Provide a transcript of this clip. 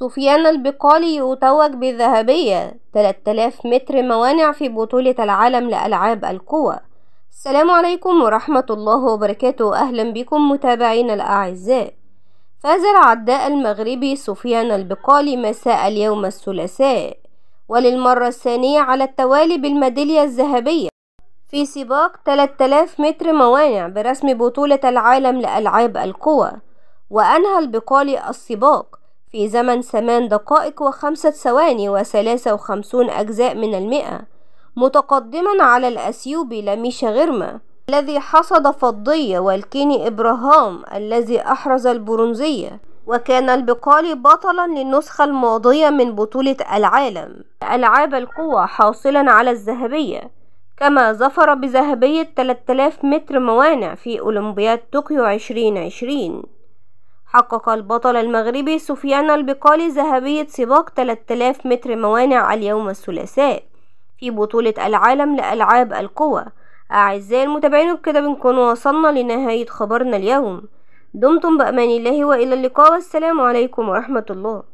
سفيان البقالي يتوج بالذهبية 3000 متر موانع في بطولة العالم لألعاب القوى السلام عليكم ورحمة الله وبركاته أهلا بكم متابعينا الأعزاء فاز العداء المغربي سفيان البقالي مساء اليوم الثلاثاء وللمرة الثانية على التوالي بالميدالية الذهبية في سباق 3000 متر موانع برسم بطولة العالم لألعاب القوى وأنهى البقالي السباق في زمن ثمان دقائق وخمسة ثواني وثلاثة وخمسون أجزاء من المئة متقدما على الأثيوبي لميشا غيرما الذي حصد فضية والكيني إبراهام الذي أحرز البرونزية وكان البقالي بطلا للنسخة الماضية من بطولة العالم ألعاب القوى حاصلا على الذهبية كما ظفر بذهبية 3000 متر موانع في أولمبياد طوكيو 2020 حقق البطل المغربي سفيان البقالي ذهبية سباق 3000 متر موانع اليوم الثلاثاء في بطولة العالم لألعاب القوى أعزائي المتابعين بكده بنكون وصلنا لنهاية خبرنا اليوم دمتم بأمان الله وإلى اللقاء والسلام عليكم ورحمة الله